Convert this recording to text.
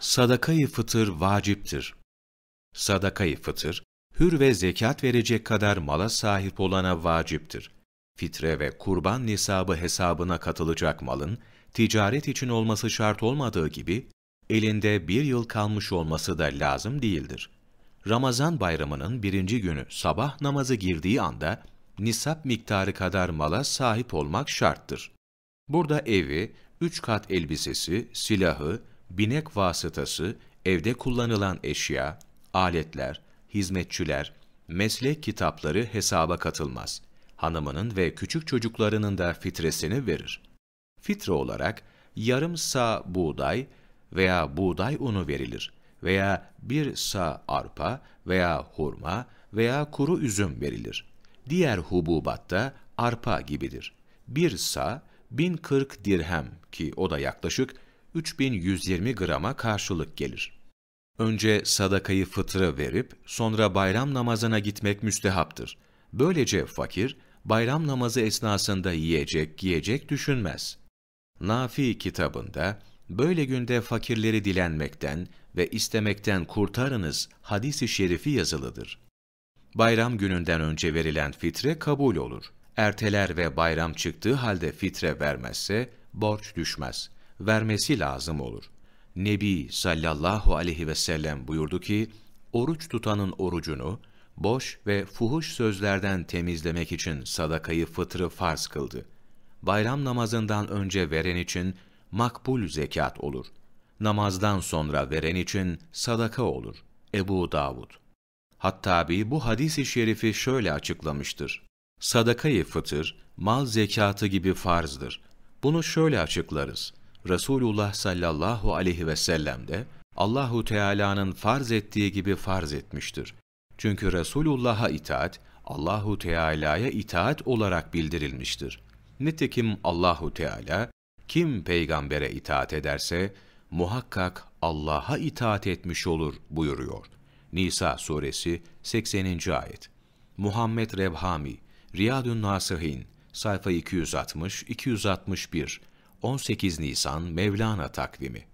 Sadakayı fıtır vaciptir. Sadakayı fıtır, hür ve zekat verecek kadar mala sahip olana vaciptir. Fitre ve kurban nisabı hesabına katılacak malın, ticaret için olması şart olmadığı gibi, elinde bir yıl kalmış olması da lazım değildir. Ramazan bayramının birinci günü sabah namazı girdiği anda, nisap miktarı kadar mala sahip olmak şarttır. Burada evi, üç kat elbisesi, silahı, binek vasıtası evde kullanılan eşya, aletler, hizmetçiler, meslek kitapları hesaba katılmaz. Hanımının ve küçük çocuklarının da fitresini verir. Fitre olarak yarım sağ buğday veya buğday unu verilir veya bir sağ arpa veya hurma veya kuru üzüm verilir. Diğer hububatta arpa gibidir. Bir sağ 1040 dirhem ki o da yaklaşık 3120 grama karşılık gelir. Önce sadakayı fıtırı verip sonra bayram namazına gitmek müstehaptır. Böylece fakir bayram namazı esnasında yiyecek, giyecek düşünmez. Nafi kitabında böyle günde fakirleri dilenmekten ve istemekten kurtarınız hadisi şerifi yazılıdır. Bayram gününden önce verilen fitre kabul olur. Erteler ve bayram çıktığı halde fitre vermezse borç düşmez vermesi lazım olur. Nebi sallallahu aleyhi ve sellem buyurdu ki, oruç tutanın orucunu, boş ve fuhuş sözlerden temizlemek için sadakayı fıtrı farz kıldı. Bayram namazından önce veren için makbul zekat olur. Namazdan sonra veren için sadaka olur. Ebu Davud. Hattabi bu hadis-i şerifi şöyle açıklamıştır. Sadakayı fıtır, mal zekatı gibi farzdır. Bunu şöyle açıklarız. Resulullah sallallahu aleyhi ve sellem de Allahu Teala'nın farz ettiği gibi farz etmiştir. Çünkü Resulullah'a itaat Allahu Teala'ya itaat olarak bildirilmiştir. Nitekim Allahu Teala kim peygambere itaat ederse muhakkak Allah'a itaat etmiş olur buyuruyor. Nisa suresi 80. ayet. Muhammed Revhami Riyadun Nasihin sayfa 260 261 18 Nisan Mevlana takvimi